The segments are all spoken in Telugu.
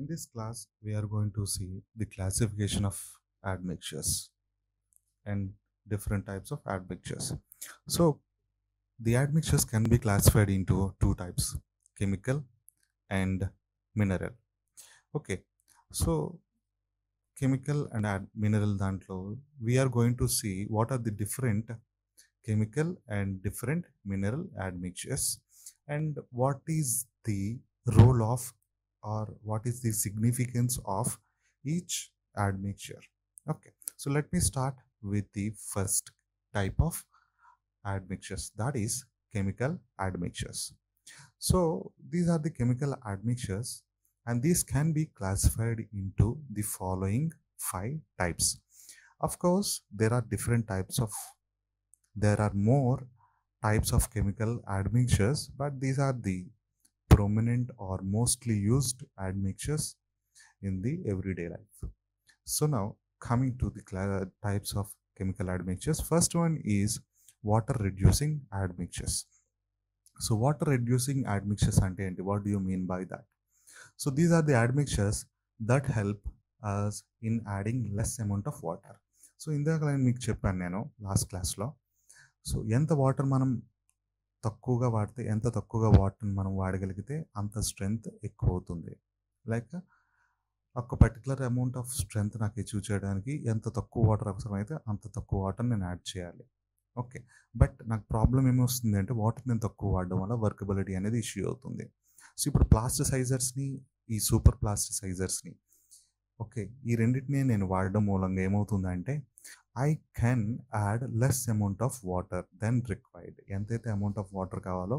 In this class, we are going to see the classification of admixtures and different types of admixtures. So, the admixtures can be classified into two types chemical and mineral. Okay, so chemical and ad mineral Then, we are going to see what are the different chemical and different mineral admixtures and what is the role of or what is the significance of each admixture okay so let me start with the first type of admixtures that is chemical admixtures so these are the chemical admixtures and these can be classified into the following five types of course there are different types of there are more types of chemical admixtures but these are the prominent or mostly used admixtures in the everyday life. So now coming to the types of chemical admixtures. First one is water reducing admixtures. So water reducing admixtures ante what do you mean by that? So these are the admixtures that help us in adding less amount of water. So in the మీకు చెప్పాను last class law. So ఎంత water manam. తక్కువగా వాడితే ఎంత తక్కువగా వాటర్ని మనం వాడగలిగితే అంత స్ట్రెంగ్త్ ఎక్కువ అవుతుంది లైక్ ఒక పర్టికులర్ అమౌంట్ ఆఫ్ స్ట్రెంగ్త్ నాకు అచీవ్ చేయడానికి ఎంత తక్కువ వాటర్ అవసరమైతే అంత తక్కువ వాటర్ నేను యాడ్ చేయాలి ఓకే బట్ నాకు ప్రాబ్లం ఏమొస్తుంది వస్తుంది అంటే వాటర్ నేను తక్కువ వాడడం వల్ల వర్కబిలిటీ అనేది ఇష్యూ అవుతుంది సో ఇప్పుడు ప్లాస్టిసైజర్స్ని ఈ సూపర్ ప్లాస్టిసైజర్స్ని ఓకే ఈ రెండింటిని నేను వాడడం మూలంగా ఏమవుతుందంటే I can add less amount of water than required ఎంతైతే అమౌంట్ ఆఫ్ వాటర్ కావాలో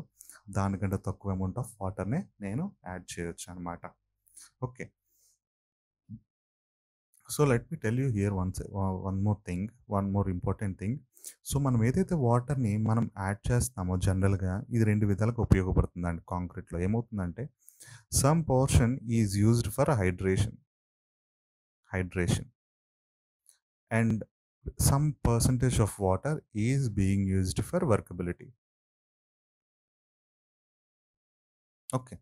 దానికంటే తక్కువ అమౌంట్ ఆఫ్ వాటర్నే నేను యాడ్ చేయొచ్చు అనమాట okay so let me tell you here once one more thing one more important thing so మనం ఏదైతే వాటర్ని మనం యాడ్ చేస్తామో జనరల్గా ఇది రెండు విధాలకు ఉపయోగపడుతుందండి కాంక్రీట్లో ఏమవుతుందంటే some portion is used for hydration hydration and some percentage of water is being used for workability. Okay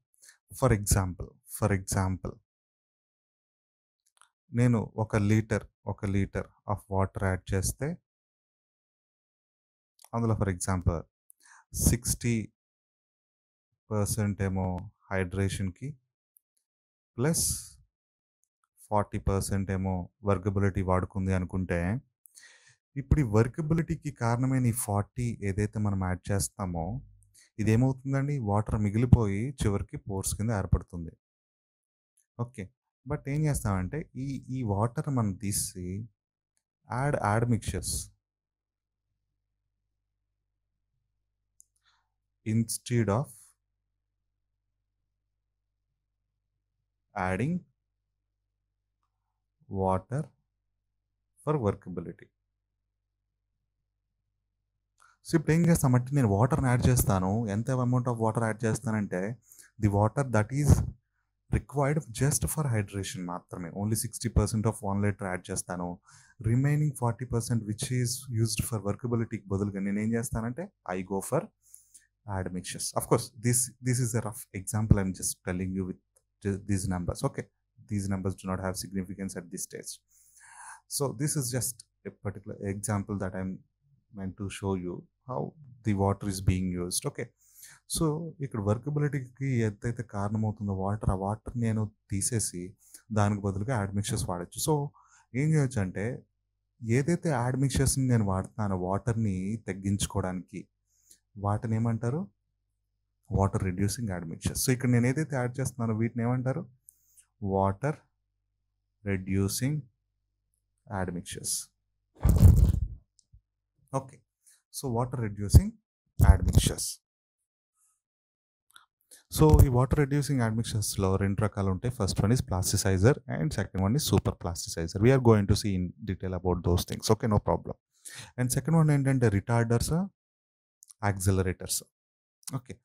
for example for example నేను ఒక లీటర్ ఒక లీటర్ ఆఫ్ వాటర్ యాడ్ చేస్తే అందులో ఫర్ ఎగ్జాంపుల్ సిక్స్టీ పర్సెంట్ ఏమో హైడ్రేషన్కి ప్లస్ ఫార్టీ పర్సెంట్ ఏమో వర్గబిలిటీ వాడుకుంది అనుకుంటే ఇప్పుడు ఈ వర్కబిలిటీకి కారణమైన ఈ ఫార్టీ ఏదైతే మనం యాడ్ చేస్తామో ఇదేమవుతుందండి వాటర్ మిగిలిపోయి చివరికి పోర్స్ కింద ఏర్పడుతుంది ఓకే బట్ ఏం చేస్తామంటే ఈ ఈ వాటర్ మనం తీసి add admixtures instead of adding water for workability so ఇప్పుడు ఏం అంటే నేను వాటర్ని యాడ్ చేస్తాను ఎంత అమౌంట్ ఆఫ్ వాటర్ యాడ్ చేస్తానంటే the water that is required just for hydration మాత్రమే only sixty percent of one litre add చేస్తాను remaining forty percent which is used for వర్కబిలిటీకి బదులుగా నేను ఏం చేస్తానంటే I go for admixtures of course this this is a rough example I'm just telling you with these numbers okay these numbers do not have significance at this stage so this is just a particular example that I'm meant to show you how the water is being used okay so ఇక్కడ వర్కబిలిటీకి ఎంతైతే కారణమవుతుందో వాటర్ ఆ వాటర్ నేను తీసేసి దానికి బదులుగా యాడ్ మిక్చర్స్ వాడచ్చు సో ఏం చేయొచ్చు అంటే ఏదైతే యాడ్ మిక్చర్స్ని నేను వాడుతున్నానో వాటర్ని తగ్గించుకోవడానికి వాటిని ఏమంటారు water reducing admixtures so ఇక్కడ నేను ఏదైతే యాడ్ చేస్తున్నానో వీటిని ఏమంటారు water reducing admixtures okay so water reducing admixtures so water reducing admixtures lower calante. first one is plasticizer and second one is super plasticizer we are going to see in detail about those things okay no problem and second one and then the retarders accelerators okay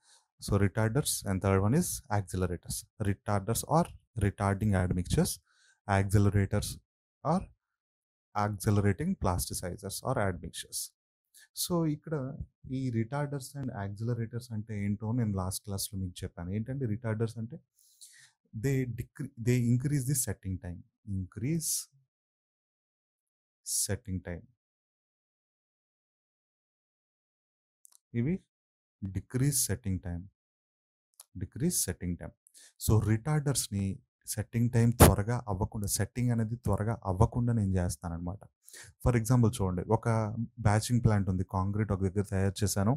so retarders and third one is accelerators retarders or retarding admixtures accelerators or. Accelerating plasticizers or admixtures so ఇక్కడ ఈ రిటార్డర్స్ అండ్ యాక్సలరేటర్స్ అంటే ఏంటో నేను లాస్ట్ క్లాస్లో మీకు చెప్పాను ఏంటంటే రిటార్డర్స్ అంటే they decrease they increase the setting time increase setting time ఇవి decrease setting time decrease setting time so రిటార్డర్స్ని సెట్టింగ్ టైం త్వరగా అవ్వకుండా సెట్టింగ్ అనేది త్వరగా అవ్వకుండా నేను చేస్తానన్నమాట ఫర్ ఎగ్జాంపుల్ చూడండి ఒక బ్యాచింగ్ ప్లాంట్ ఉంది కాంక్రీట్ ఒక దగ్గర తయారు చేశాను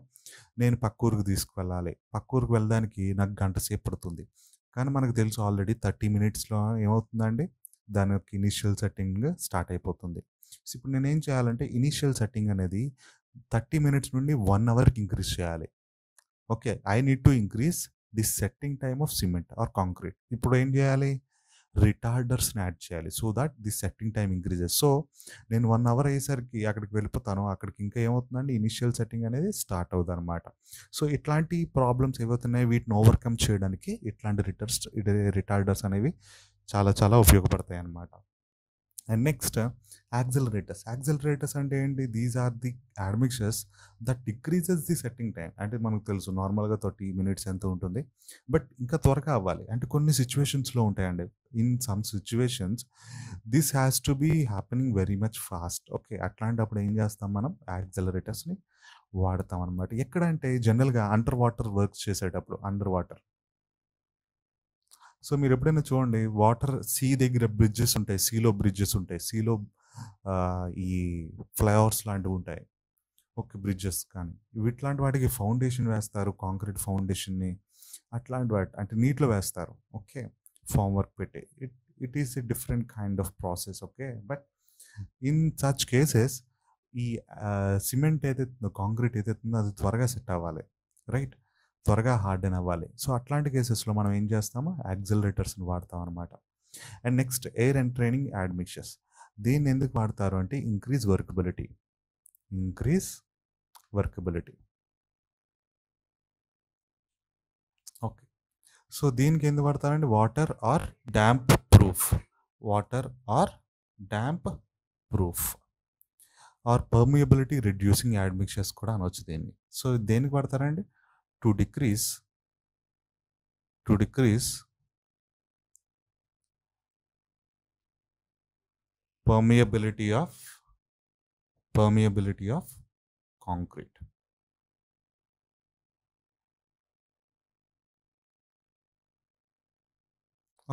నేను పక్క ఊరికి తీసుకువెళ్ళాలి పక్క ఊరికి వెళ్ళడానికి నాకు గంట సేపు పడుతుంది కానీ మనకు తెలుసు ఆల్రెడీ థర్టీ మినిట్స్లో ఏమవుతుందండి దాని యొక్క ఇనీషియల్ సెట్టింగ్ స్టార్ట్ అయిపోతుంది సో ఇప్పుడు నేను ఏం చేయాలంటే ఇనీషియల్ సెట్టింగ్ అనేది థర్టీ మినిట్స్ నుండి వన్ అవర్కి ఇంక్రీజ్ చేయాలి okay I need to increase the setting time of cement or concrete ఇప్పుడు ఏం చేయాలి రిటార్డర్స్ని యాడ్ చేయాలి so that the setting time increases so నేను వన్ అవర్ అయ్యేసరికి అక్కడికి వెళ్ళిపోతాను అక్కడికి ఇంకా ఏమవుతుందండి ఇనిషియల్ సెట్టింగ్ అనేది స్టార్ట్ అవుతుంది అనమాట సో ఇట్లాంటి ప్రాబ్లమ్స్ ఏవైతున్నాయి వీటిని ఓవర్కమ్ చేయడానికి ఇట్లాంటి రిటర్స్ రిటార్డర్స్ అనేవి చాలా చాలా ఉపయోగపడతాయి అన్నమాట అండ్ నెక్స్ట్ యాక్సిలరేటర్స్ యాక్సిలరేటర్స్ అంటే ఏంటి these are the admixtures that decreases the setting time అంటే మనకు తెలుసు నార్మల్గా థర్టీ మినిట్స్ ఎంత ఉంటుంది బట్ ఇంకా త్వరగా అవ్వాలి అంటే కొన్ని సిచ్యువేషన్స్లో ఉంటాయండి in some situations this has to be happening very much fast okay అట్లాంటప్పుడు ఏం చేస్తాం మనం యాక్సిలరేటర్స్ని వాడతాం అనమాట ఎక్కడంటే జనరల్గా అండర్ వాటర్ వర్క్ చేసేటప్పుడు అండర్ వాటర్ సో మీరు ఎప్పుడైనా చూడండి వాటర్ సీ దగ్గర బ్రిడ్జెస్ ఉంటాయి సీలో బ్రిడ్జెస్ ఉంటాయి సీలో ఈ ఫ్లైఓవర్స్ లాంటివి ఉంటాయి ఓకే బ్రిడ్జెస్ కానీ వీటిలాంటి వాటికి ఫౌండేషన్ వేస్తారు కాంక్రీట్ ఫౌండేషన్ని అట్లాంటి వాటి అంటే నీటిలో వేస్తారు ఓకే ఫామ్ వర్క్ పెట్టి it it is a different kind of process okay but in such cases ఈ సిమెంట్ ఏదైతుందో కాంక్రీట్ ఏదైతుందో అది త్వరగా సెట్ అవ్వాలి రైట్ త్వరగా హార్డెన్ అవ్వాలి సో అట్లాంటి కేసెస్లో మనం ఏం చేస్తామో యాక్సిలరేటర్స్ని వాడతాం అనమాట and next air entraining admixtures దీన్ని ఎందుకు వాడతారు అంటే increase workability increase workability okay so దీనికి ఎందుకు వాడతారంటే water or damp proof water or damp proof or permeability reducing admixtures కూడా అనొచ్చు దీన్ని సో దేనికి పడతారండి to decrease to decrease permeability of permeability of concrete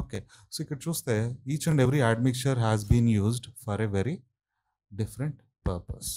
okay so you can choose there each and every admixture has been used for a very different purpose